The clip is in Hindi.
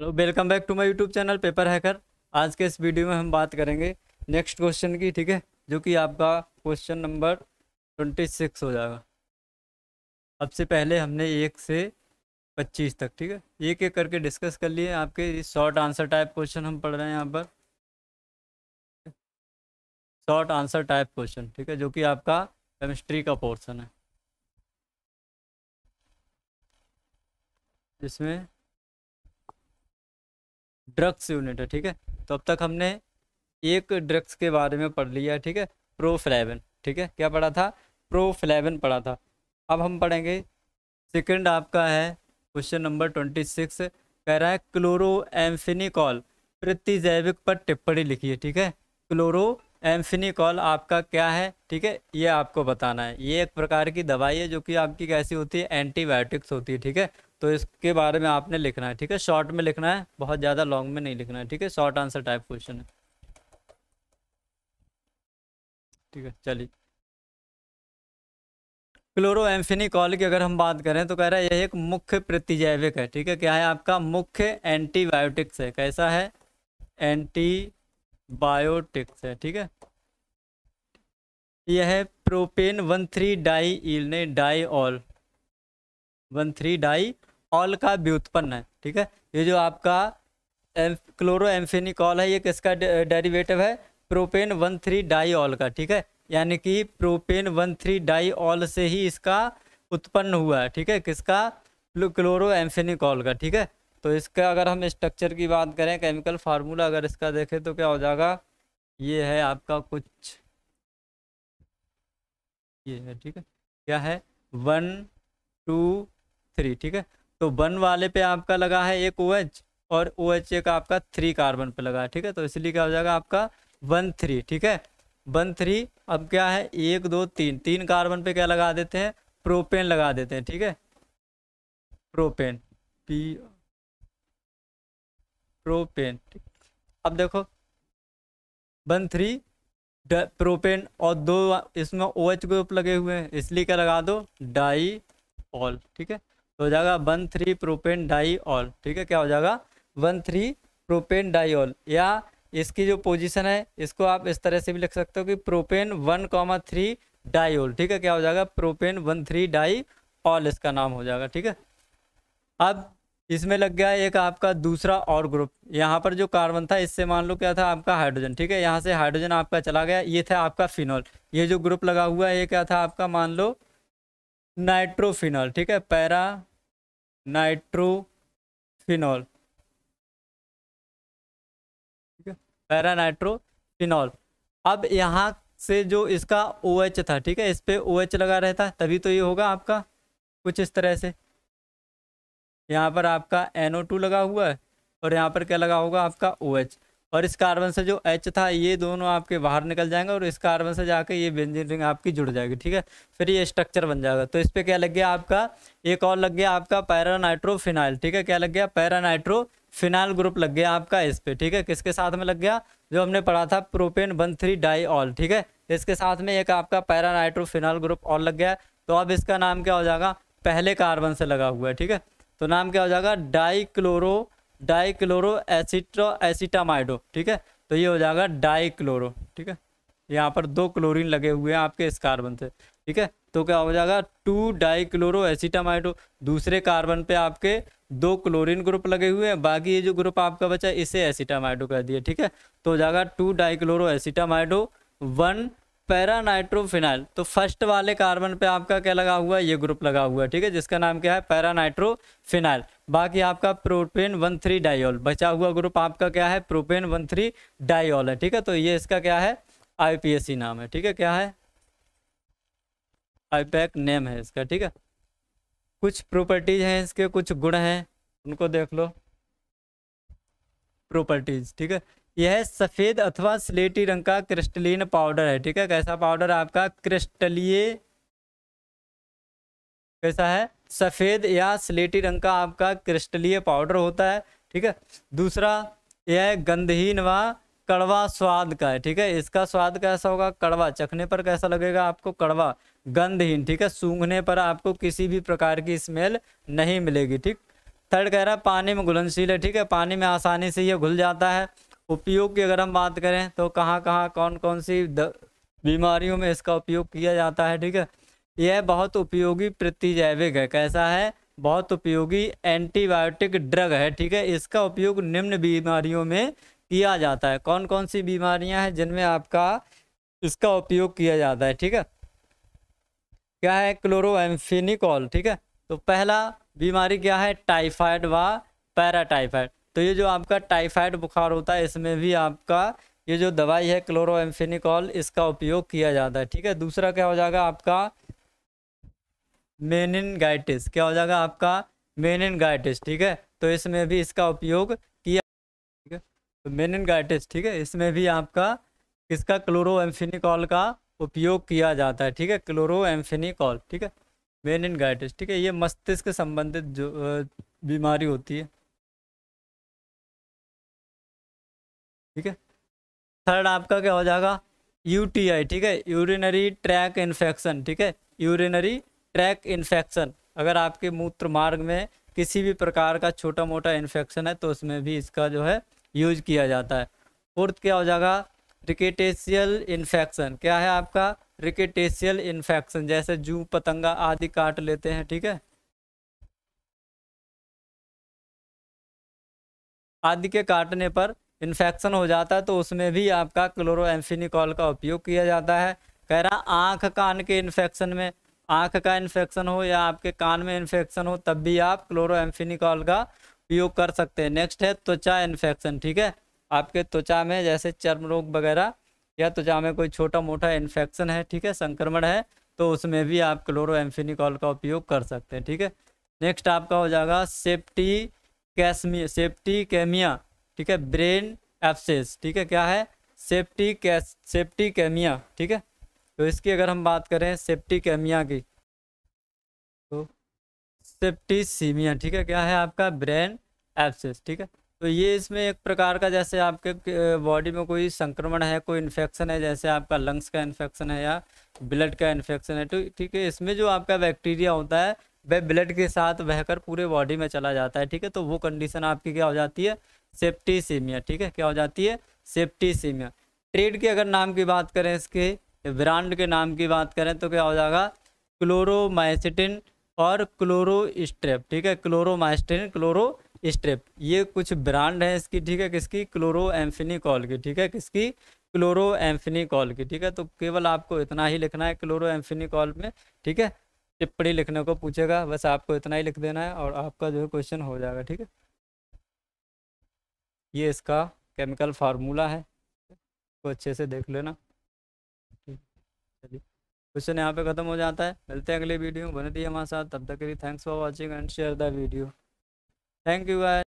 hello welcome back to my YouTube channel paper hacker आज के इस वीडियो में हम बात करेंगे नेक्स्ट क्वेश्चन की ठीक है जो कि आपका क्वेश्चन नंबर ट्वेंटी सिक्स हो जाएगा अब से पहले हमने एक से पच्चीस तक ठीक है एक एक करके डिस्कस कर लिए आपके शॉर्ट आंसर टाइप क्वेश्चन हम पढ़ रहे हैं यहाँ पर शॉर्ट आंसर टाइप क्वेश्चन ठीक है जो कि आपका केमिस्ट्री का पोर्सन है जिसमें ड्रग्स यूनिट है ठीक है तो अब तक हमने एक ड्रग्स के बारे में पढ़ लिया ठीक है प्रोफ्लेवन ठीक है क्या पढ़ा था प्रोफ्लेवन पढ़ा था अब हम पढ़ेंगे सेकंड आपका है क्वेश्चन नंबर ट्वेंटी सिक्स कह रहा है क्लोरो एम्फिनिकॉल प्रतिजैविक पर टिप्पणी लिखिए ठीक है क्लोरो एम्फिनिकॉल आपका क्या है ठीक है ये आपको बताना है ये एक प्रकार की दवाई है जो कि आपकी कैसी होती है एंटीबायोटिक्स होती है ठीक है तो इसके बारे में आपने लिखना है ठीक है शॉर्ट में लिखना है बहुत ज़्यादा लॉन्ग में नहीं लिखना है ठीक है शॉर्ट आंसर टाइप क्वेश्चन है ठीक है चलिए क्लोरो एम्फिनिकॉल की अगर हम बात करें तो कह रहा है यह एक मुख्य प्रतिजैविक है ठीक है क्या है आपका मुख्य एंटीबायोटिक्स है कैसा है एंटीबायोटिक्स है ठीक है यह प्रोपेन वन थ्री डाई ने diol one three diol का व्युत्पन्न है ठीक है ये जो आपका एम, क्लोरो एम्फेनिकॉल है ये किसका डेरिवेटिव है propane one three diol का ठीक है यानी कि propane one three diol से ही इसका उत्पन्न हुआ है ठीक है किसका क्लोरो एम्फेनिकॉल का ठीक है तो इसका अगर हम स्ट्रक्चर की बात करें केमिकल फार्मूला अगर इसका देखें तो क्या हो जाएगा ये है आपका कुछ ये है ठीक है क्या है वन टू थ्री ठीक है तो वन वाले पे आपका लगा है एक ओ OH और ओ OH एक आपका थ्री कार्बन पे लगा है ठीक है तो इसलिए क्या हो जाएगा आपका वन थ्री ठीक है वन थ्री अब क्या है एक दो तीन तीन कार्बन पे क्या लगा देते हैं प्रोपेन लगा देते हैं ठीक है प्रोपेन पी प्रोपेन अब देखो वन थ्री प्रोपेन और दो इसमें ओ OH ग्रुप लगे हुए हैं इसलिए क्या लगा दो डाई ऑल ठीक है तो हो जाएगा one three propane diol ठीक है क्या हो जाएगा one three propane diol या इसकी जो पोजीशन है इसको आप इस तरह से भी लिख सकते हो कि propane one comma three diol ठीक है क्या हो जाएगा propane one three diol इसका नाम हो जाएगा ठीक है अब इसमें लग गया एक आपका दूसरा और ग्रुप यहाँ पर जो कार्बन था इससे मान लो क्या था आपका हाइड्रोजन ठीक है यहाँ से हाइड्रोजन आपका चला गया ये था आपका फिनॉल ये जो ग्रुप लगा हुआ है ये क्या था आपका मान लो नाइट्रोफिनॉल ठीक है पैरा नाइट्रोफिनॉल ठीक है पैरा नाइट्रोफिनॉल अब यहाँ से जो इसका ओ OH था ठीक है इस पर ओ OH लगा रहता तभी तो ये होगा आपका कुछ इस तरह से यहाँ पर आपका टू लगा हुआ है और यहाँ पर क्या लगा होगा आपका ओ OH और इस कार्बन से जो एच था ये दोनों आपके बाहर निकल जाएंगे और इस कार्बन से जाकर ये बेंजीन रिंग आपकी जुड़ जाएगी ठीक है फिर ये स्ट्रक्चर बन जाएगा तो इस पर क्या लग गया आपका एक और लग गया आपका पैरानाइट्रोफिनाइल ठीक है क्या लग गया पैरानाइट्रो फिनाइल ग्रुप लग गया आपका इस पर ठीक है किसके साथ में लग गया जो हमने पढ़ा था propane one three diol ठीक है इसके साथ में एक आपका पैरानाइट्रोफिनाइल ग्रुप और लग गया तो अब इसका नाम क्या हो जाएगा पहले कार्बन से लगा हुआ है ठीक है तो नाम क्या हो जाएगा डाई क्लोरो डाइक्लोरो एसिट्रो एसिटामाइडो ठीक है तो ये हो जाएगा डाइक्लोरो ठीक है यहाँ पर दो क्लोरीन लगे हुए हैं आपके इस कार्बन से ठीक है तो क्या हो जाएगा टू डाइक्लोरो एसिटामाइडो दूसरे कार्बन पे आपके दो क्लोरीन ग्रुप लगे हुए हैं बाकी ये जो ग्रुप आपका बचा है इसे एसिटामाइडो कर दिया ठीक है तो हो जाएगा two dichloro acetamido one para nitrophenyl तो फर्स्ट वाले कार्बन पे आपका क्या लगा हुआ है ये ग्रुप लगा हुआ है ठीक है जिसका नाम क्या है पैरा नाइट्रोफिनाइल बाकी आपका प्रोपेन वन थ्री डायोल बचा हुआ ग्रुप आपका क्या है प्रोपेन वन थ्री डायोल है ठीक है तो ये इसका क्या है आईपीएससी नाम है ठीक है क्या है आईपैक नेम है इसका ठीक है कुछ प्रॉपर्टीज हैं इसके कुछ गुण हैं उनको देख लो प्रॉपर्टीज ठीक है यह सफ़ेद अथवा स्लेटी रंग का क्रिस्टलीन पाउडर है ठीक है कैसा पाउडर आपका क्रिस्टलीय कैसा है सफ़ेद या स्लेटी रंग का आपका क्रिस्टलीय पाउडर होता है ठीक है दूसरा यह गंधहीन व कड़वा स्वाद का है ठीक है इसका स्वाद कैसा होगा कड़वा चखने पर कैसा लगेगा आपको कड़वा गंधहीन ठीक है सूंघने पर आपको किसी भी प्रकार की स्मेल नहीं मिलेगी ठीक थर्ड कह रहा है पानी में घुलनशील है ठीक है पानी में आसानी से यह घुल जाता है उपयोग की अगर हम बात करें तो कहाँ कहाँ कौन कौन सी बीमारियों में इसका उपयोग किया जाता है ठीक है यह बहुत उपयोगी प्रतिजैविक है कैसा है बहुत उपयोगी एंटीबायोटिक ड्रग है ठीक है इसका उपयोग निम्न बीमारियों में किया जाता है कौन कौन सी बीमारियां हैं जिनमें आपका इसका उपयोग किया जाता है ठीक है क्या है क्लोरोएम्फिनिकॉल ठीक है तो पहला बीमारी क्या है टाइफाइड व पैराटाइफाइड तो ये जो आपका टाइफाइड बुखार होता है इसमें भी आपका ये जो दवाई है क्लोरोएम्फेनिकॉल इसका उपयोग किया जाता है ठीक है दूसरा क्या हो जाएगा आपका मेनिनगाइटिस क्या हो जाएगा आपका मेनिनगाइटिस ठीक है तो इसमें भी इसका उपयोग किया ठीक है तो मेनिनगाइटिस ठीक है इसमें भी आपका किसका क्लोरोएम्फेनिकॉल का उपयोग किया जाता है ठीक है क्लोरोएम्फेनिकॉल ठीक है मेनिनगाइटिस ठीक है ये मस्तिष्क संबंधित जो बीमारी होती है ठीक है थर्ड आपका क्या हो जाएगा यूटीआई ठीक है यूरिनरी ट्रैक इन्फेक्शन ठीक है यूरिनरी ट्रैक इन्फेक्शन अगर आपके मूत्र मार्ग में किसी भी प्रकार का छोटा मोटा इन्फेक्शन है तो उसमें भी इसका जो है यूज किया जाता है फोर्थ क्या हो जाएगा रिकेटेशियल इन्फेक्शन क्या है आपका रिकेटेशियल इन्फेक्शन जैसे जू पतंगा आदि काट लेते हैं ठीक है आदि के काटने पर इन्फेक्शन हो जाता है तो उसमें भी आपका एम्फिनिकॉल का उपयोग किया जाता है कह रहा आँख कान के इन्फेक्शन में आँख का इन्फेक्शन हो या आपके कान में इन्फेक्शन हो तब भी आप एम्फिनिकॉल का उपयोग कर सकते हैं नेक्स्ट है त्वचा इन्फेक्शन ठीक है आपके त्वचा में जैसे चर्म रोग वगैरह या त्वचा में कोई छोटा मोटा इन्फेक्शन है ठीक है संक्रमण है तो उसमें भी आप एम्फिनिकॉल का उपयोग कर सकते हैं ठीक है नेक्स्ट आपका हो जाएगा सेफ्टी कैसमी सेफ्टी कैमिया ठीक है ब्रेन एफसेस ठीक है क्या है सेफ्टी कैस सेफ्टी कैमिया ठीक है तो इसकी अगर हम बात करें सेफ्टी कैमिया की तो सेफ्टी सीमिया ठीक है क्या है आपका ब्रेन एफसेस ठीक है तो ये इसमें एक प्रकार का जैसे आपके बॉडी में कोई संक्रमण है कोई इन्फेक्शन है जैसे आपका लंग्स का इन्फेक्शन है या ब्लड का इन्फेक्शन है तो ठीक है इसमें जो आपका बैक्टीरिया होता है वह ब्लड के साथ बहकर पूरे बॉडी में चला जाता है ठीक है तो वो कंडीशन आपकी क्या हो जाती है सेफ्टी सीमिया ठीक है क्या हो जाती है सेफ्टी सीमिया ट्रेड के अगर नाम की बात करें इसके ब्रांड के नाम की बात करें तो क्या हो जाएगा क्लोरोमाइसिटिन और क्लोरोस्ट्रेप ठीक है क्लोरोमाइसिटिन क्लोरो स्ट्रेप ये कुछ ब्रांड है इसकी ठीक है किसकी क्लोरो एम्फिनिकॉल की ठीक है किसकी क्लोरो एम्फिनिकॉल की ठीक है तो केवल आपको इतना ही लिखना है क्लोरो एम्फिनिकॉल में ठीक है टिप्पणी लिखने को पूछेगा बस आपको इतना ही लिख देना है और आपका जो है क्वेश्चन हो जाएगा ठीक है ये इसका केमिकल फार्मूला है इसको अच्छे से देख लेना चलिए क्वेश्चन यहाँ पे ख़त्म हो जाता है मिलते हैं अगले वीडियो में बने रहिए हमारे साथ तब तक के लिए thanks for watching and share the video thank you guy